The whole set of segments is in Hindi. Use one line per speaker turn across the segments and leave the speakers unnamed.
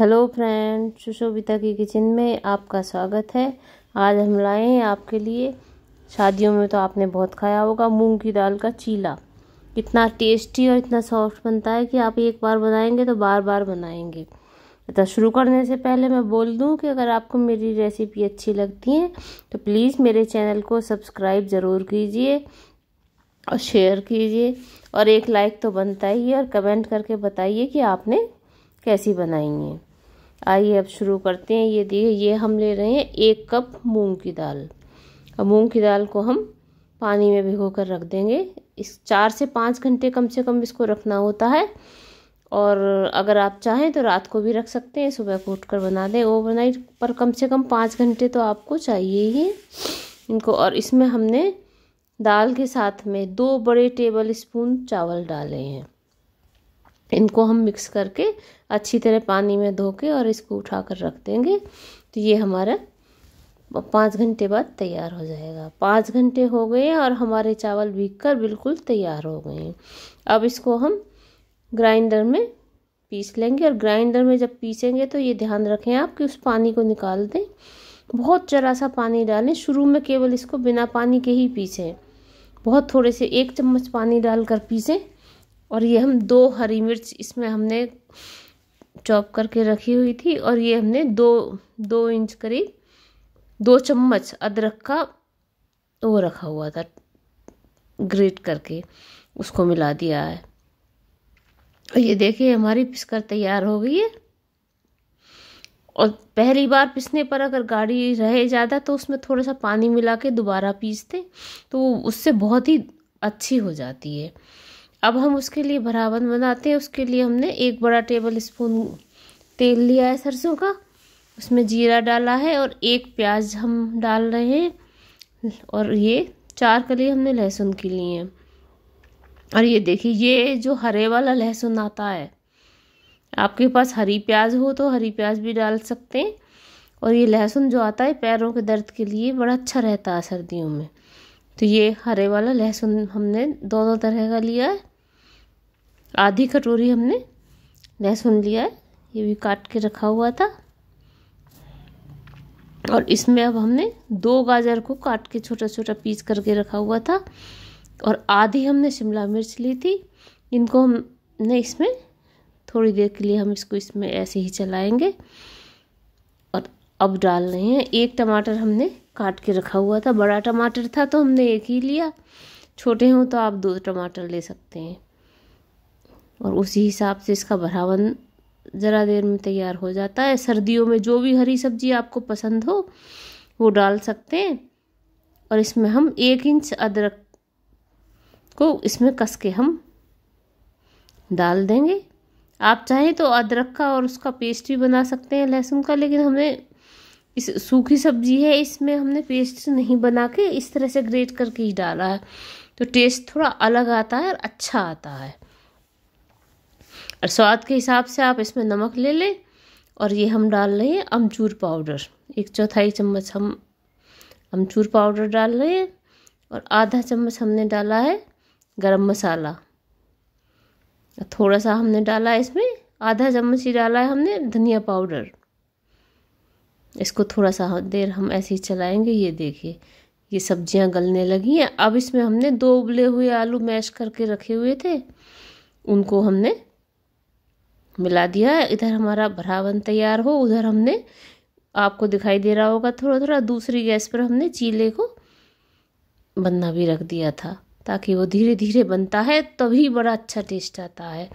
हेलो फ्रेंड सुशोभिता की किचन में आपका स्वागत है आज हम लाए हैं आपके लिए शादियों में तो आपने बहुत खाया होगा मूंग की दाल का चीला इतना टेस्टी और इतना सॉफ्ट बनता है कि आप एक बार बनाएंगे तो बार बार बनाएंगे तो शुरू करने से पहले मैं बोल दूं कि अगर आपको मेरी रेसिपी अच्छी लगती है तो प्लीज़ मेरे चैनल को सब्सक्राइब ज़रूर कीजिए और शेयर कीजिए और एक लाइक तो बनता ही है और कमेंट करके बताइए कि आपने कैसी बनाई है आइए अब शुरू करते हैं ये देखिए ये हम ले रहे हैं एक कप मूंग की दाल अब मूंग की दाल को हम पानी में भिगो कर रख देंगे इस चार से पाँच घंटे कम से कम इसको रखना होता है और अगर आप चाहें तो रात को भी रख सकते हैं सुबह को उठ कर बना दें ओवरनाइट पर कम से कम पाँच घंटे तो आपको चाहिए ही इनको और इसमें हमने दाल के साथ में दो बड़े टेबल स्पून चावल डाले हैं इनको हम मिक्स करके अच्छी तरह पानी में धो के और इसको उठा कर रख देंगे तो ये हमारा पाँच घंटे बाद तैयार हो जाएगा पाँच घंटे हो गए और हमारे चावल भीग कर बिल्कुल तैयार हो गए हैं अब इसको हम ग्राइंडर में पीस लेंगे और ग्राइंडर में जब पीसेंगे तो ये ध्यान रखें आप कि उस पानी को निकाल दें बहुत जरा सा पानी डालें शुरू में केवल इसको बिना पानी के ही पीसें बहुत थोड़े से एक चम्मच पानी डालकर पीसें और ये हम दो हरी मिर्च इसमें हमने चॉप करके रखी हुई थी और ये हमने दो दो इंच करीब दो चम्मच अदरक का वो रखा हुआ था ग्रेट करके उसको मिला दिया है और ये देखिए हमारी पिसकर तैयार हो गई है और पहली बार पिसने पर अगर गाढ़ी रहे ज़्यादा तो उसमें थोड़ा सा पानी मिला के दोबारा पीसते तो उससे बहुत ही अच्छी हो जाती है अब हम उसके लिए भरावन बनाते हैं उसके लिए हमने एक बड़ा टेबल स्पून तेल लिया है सरसों का उसमें जीरा डाला है और एक प्याज हम डाल रहे हैं और ये चार कली हमने लहसुन की ली हैं और ये देखिए ये जो हरे वाला लहसुन आता है आपके पास हरी प्याज हो तो हरी प्याज भी डाल सकते हैं और ये लहसुन जो आता है पैरों के दर्द के लिए बड़ा अच्छा रहता है सर्दियों में तो ये हरे वाला लहसुन हमने दोनों तरह का लिया है आधी कटोरी हमने लहसुन लिया है ये भी काट के रखा हुआ था और इसमें अब हमने दो गाजर को काट के छोटा छोटा पीस करके रखा हुआ था और आधी हमने शिमला मिर्च ली थी इनको हमने इसमें थोड़ी देर के लिए हम इसको इसमें ऐसे ही चलाएंगे और अब डाल रहे हैं एक टमाटर हमने काट के रखा हुआ था बड़ा टमाटर था तो हमने एक ही लिया छोटे हों तो आप दो टमाटर ले सकते हैं और उसी हिसाब से इसका भरावन ज़रा देर में तैयार हो जाता है सर्दियों में जो भी हरी सब्जी आपको पसंद हो वो डाल सकते हैं और इसमें हम एक इंच अदरक को इसमें कस के हम डाल देंगे आप चाहें तो अदरक का और उसका पेस्ट भी बना सकते हैं लहसुन का लेकिन हमें इस सूखी सब्जी है इसमें हमने पेस्ट नहीं बना के इस तरह से ग्रेट करके ही डाला है तो टेस्ट थोड़ा अलग आता है और अच्छा आता है और स्वाद के हिसाब से आप इसमें नमक ले लें और ये हम डाल रहे हैं अमचूर पाउडर एक चौथाई चम्मच हम अमचूर पाउडर डाल रहे हैं और आधा चम्मच हमने डाला है गरम मसाला थोड़ा सा हमने डाला है इसमें आधा चम्मच ही डाला है हमने धनिया पाउडर इसको थोड़ा सा देर हम ऐसे ही चलाएंगे ये देखिए ये सब्जियां गलने लगी हैं अब इसमें हमने दो उबले हुए आलू मैश करके रखे हुए थे उनको हमने मिला दिया इधर हमारा भरावन तैयार हो उधर हमने आपको दिखाई दे रहा होगा थोड़ा थोड़ा दूसरी गैस पर हमने चीले को बनना भी रख दिया था ताकि वो धीरे धीरे बनता है तभी बड़ा अच्छा टेस्ट आता है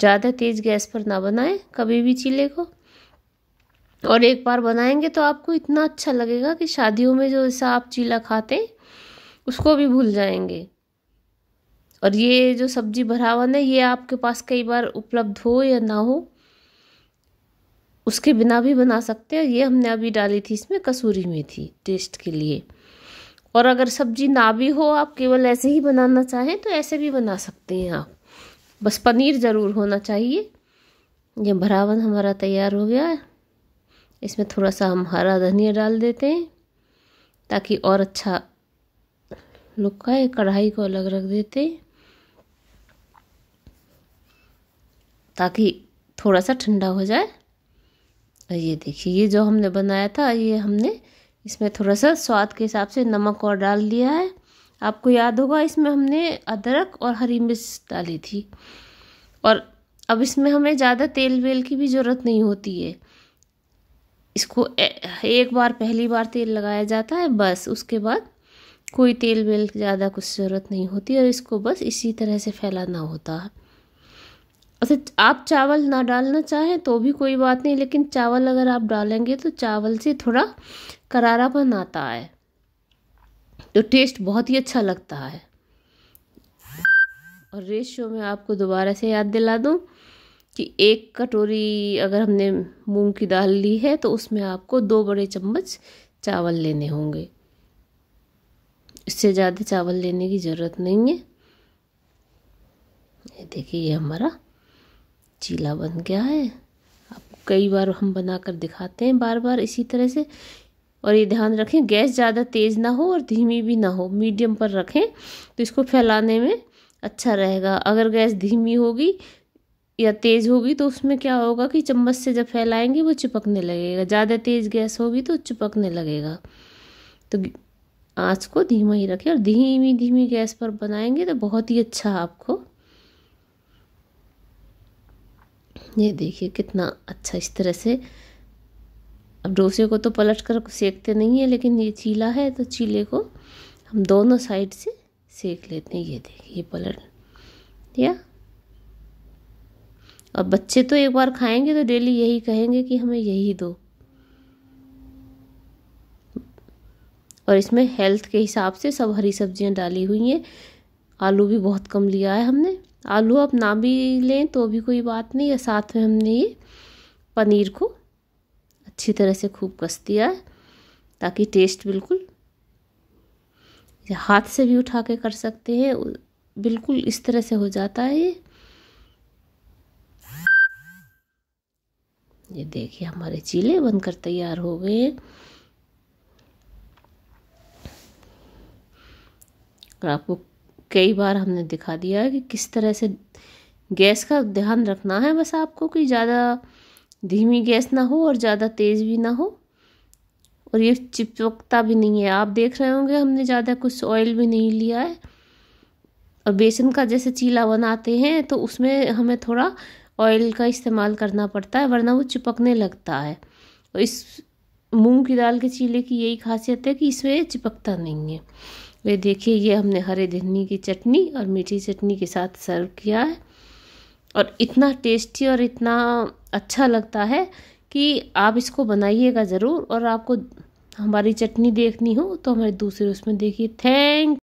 ज़्यादा तेज़ गैस पर ना बनाएं कभी भी चीले को और एक बार बनाएंगे तो आपको इतना अच्छा लगेगा कि शादियों में जो ऐसा आप चीला खाते उसको भी भूल जाएंगे और ये जो सब्जी भरावन है ये आपके पास कई बार उपलब्ध हो या ना हो उसके बिना भी बना सकते हैं ये हमने अभी डाली थी इसमें कसूरी मेथी टेस्ट के लिए और अगर सब्जी ना भी हो आप केवल ऐसे ही बनाना चाहें तो ऐसे भी बना सकते हैं आप बस पनीर ज़रूर होना चाहिए ये भरावन हमारा तैयार हो गया है इसमें थोड़ा सा हम हरा धनिया डाल देते हैं ताकि और अच्छा लुक का है कढ़ाई को अलग रख देते हैं ताकि थोड़ा सा ठंडा हो जाए और ये देखिए ये जो हमने बनाया था ये हमने इसमें थोड़ा सा स्वाद के हिसाब से नमक और डाल दिया है आपको याद होगा इसमें हमने अदरक और हरी मिर्च डाली थी और अब इसमें हमें ज़्यादा तेल वेल की भी ज़रूरत नहीं होती है इसको एक बार पहली बार तेल लगाया जाता है बस उसके बाद कोई तेल वेल ज़्यादा कुछ ज़रूरत नहीं होती और इसको बस इसी तरह से फैलाना होता है अच्छा आप चावल ना डालना चाहें तो भी कोई बात नहीं लेकिन चावल अगर आप डालेंगे तो चावल से थोड़ा करारापन आता है तो टेस्ट बहुत ही अच्छा लगता है और रेशो में आपको दोबारा से याद दिला दूँ कि एक कटोरी अगर हमने मूंग की दाल ली है तो उसमें आपको दो बड़े चम्मच चावल लेने होंगे इससे ज़्यादा चावल लेने की ज़रूरत नहीं है देखिए ये हमारा चीला बन गया है अब कई बार हम बना कर दिखाते हैं बार बार इसी तरह से और ये ध्यान रखें गैस ज़्यादा तेज़ ना हो और धीमी भी ना हो मीडियम पर रखें तो इसको फैलाने में अच्छा रहेगा अगर गैस धीमी होगी या तेज़ होगी तो उसमें क्या होगा कि चम्मच से जब फैलाएंगे वो चिपकने लगेगा ज़्यादा तेज़ गैस होगी तो चिपकने लगेगा तो आँच को धीमा ही रखें और धीमी धीमी गैस पर बनाएंगे तो बहुत ही अच्छा आपको ये देखिए कितना अच्छा इस तरह से अब डोसे को तो पलट कर सेकते नहीं है लेकिन ये चीला है तो चीले को हम दोनों साइड से सेक लेते हैं ये देखिए ये पलट या और बच्चे तो एक बार खाएंगे तो डेली यही कहेंगे कि हमें यही दो और इसमें हेल्थ के हिसाब से सब हरी सब्जियां डाली हुई हैं आलू भी बहुत कम लिया है हमने आलू आप ना भी लें तो भी कोई बात नहीं है साथ में हमने ये पनीर को अच्छी तरह से खूब कस दिया है ताकि टेस्ट बिल्कुल हाथ से भी उठा के कर सकते हैं बिल्कुल इस तरह से हो जाता है ये ये देखिए हमारे चीले बनकर तैयार हो गए और आपको कई बार हमने दिखा दिया है कि किस तरह से गैस का ध्यान रखना है बस आपको कि ज़्यादा धीमी गैस ना हो और ज़्यादा तेज़ भी ना हो और ये चिपकता भी नहीं है आप देख रहे होंगे हमने ज़्यादा कुछ ऑयल भी नहीं लिया है और बेसन का जैसे चीला बनाते हैं तो उसमें हमें थोड़ा ऑयल का इस्तेमाल करना पड़ता है वरना वो चिपकने लगता है और इस मूंग की दाल के चीले की यही खासियत है कि इसमें चिपकता नहीं है ये देखिए ये हमने हरे धनी की चटनी और मीठी चटनी के साथ सर्व किया है और इतना टेस्टी और इतना अच्छा लगता है कि आप इसको बनाइएगा ज़रूर और आपको हमारी चटनी देखनी हो तो हमारे दूसरे उसमें देखिए थैंक